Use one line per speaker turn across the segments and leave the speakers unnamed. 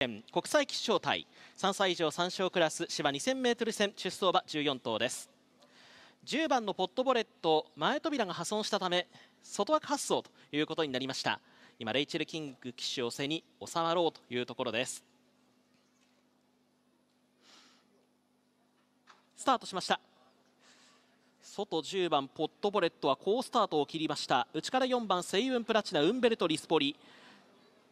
国際気象対3歳以上3勝クラス芝 2000m 戦出走馬14頭です10番のポットボレット前扉が破損したため外枠発送ということになりました今レイチェル・キング騎手を背に収まろうというところですスタートしました外10番ポットボレットは好スタートを切りました内から4番セイウンプラチナウンベルト・リスポリ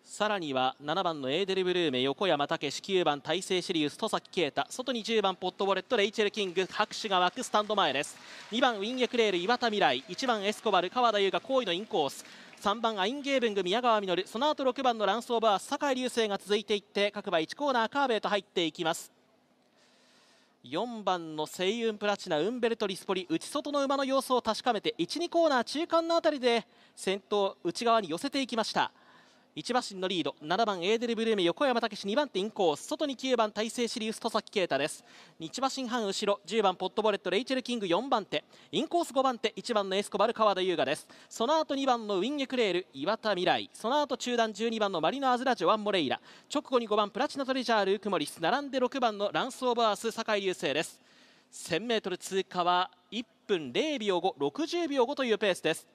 さらには7番のエーデル・ブルーメ横山武史9番大勢シリウス戸崎啓太外に10番ポットボレットレイチェル・キング拍手が湧くスタンド前です2番ウィンエクレール岩田未来1番エスコバル川田優が好位のインコース3番アインゲーブング宮川稔その後6番のランスオーバー酒井流星が続いていって各馬1コーナーカーベへと入っていきます4番のセイウンプラチナウンベルト・リスポリ内外の馬の様子を確かめて12コーナー中間の辺りで先頭内側に寄せていきました1馬身のリード7番エーデルブルーメ横山武史2番手インコース外に9番大勢シリウス戸崎啓太です1馬身半後ろ10番ポットボレットレイチェルキング4番手インコース5番手1番のエスコバル川田優雅ですその後2番のウィンゲクレール岩田未来その後中段12番のマリノアズラジョワン・モレイラ直後に5番プラチナトレジャールーク・モリス並んで6番のランス・オブ・アース坂井流星です 1000m 通過は1分0秒560秒5というペースです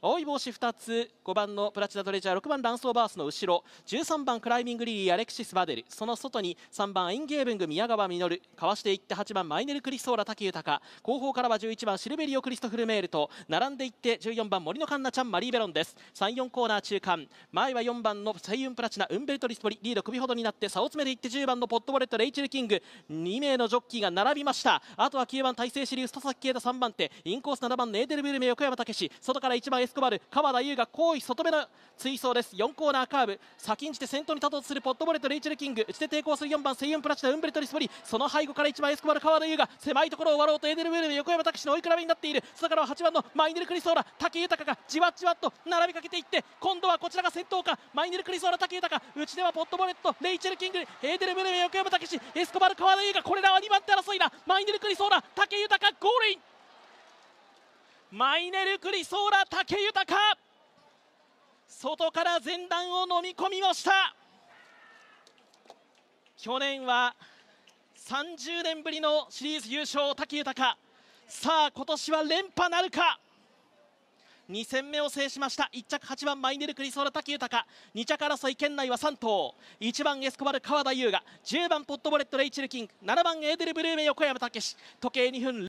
青い帽子2つ5番のプラチナトレジャー6番ランスオーバースの後ろ13番クライミングリリーアレクシス・バデルその外に3番エンゲーブング宮川実かわしていって8番マイネル・クリスソーラ武豊後方からは11番シルベリオ・クリストフル・メールと並んでいって14番森のカンナちゃんマリー・ベロンです34コーナー中間前は4番のセイウンプラチナウンベルト・リスポリリード首ほどになって差を詰めていって10番のポットボレットレイチェル・キング2名のジョッキーが並びましたあとは9番大勢シリウス戸崎啓太3番手インコース7番のエーデル・ブルメ横山武史外から1番エスコバル川田優が後位外目の追走です4コーナーカーブ先んじて先頭に立とうとするポットボレットレイチェル・キング打ち手抵抗する4番セイユン・プラチナウンブリトリスポリその背後から1番エスコバル川田優が狭いところを割ろうとエデル・ウェル横山拓司の追い比べになっているそからは8番のマイネル・クリソーラ武豊がじわじわと並びかけていって今度はこちらが先頭かマイネル・クリソーラ武豊内ではポットボレットレイチェル・キングエーデル・ブルー横山拓司、エスコバル川田優がこれらは2番手争いだマイネル・クリソーラ武豊ゴールインマイネル・クリソーラ武豊外から前段を飲み込みました去年は30年ぶりのシリーズ優勝武豊さあ今年は連覇なるか2戦目を制しました1着8番マイネル・クリソーラ武豊2着争い圏内は3頭1番エスコバル川田優雅10番ポットボレットレイチル・キング7番エーデル・ブルーメ横山武史時計2分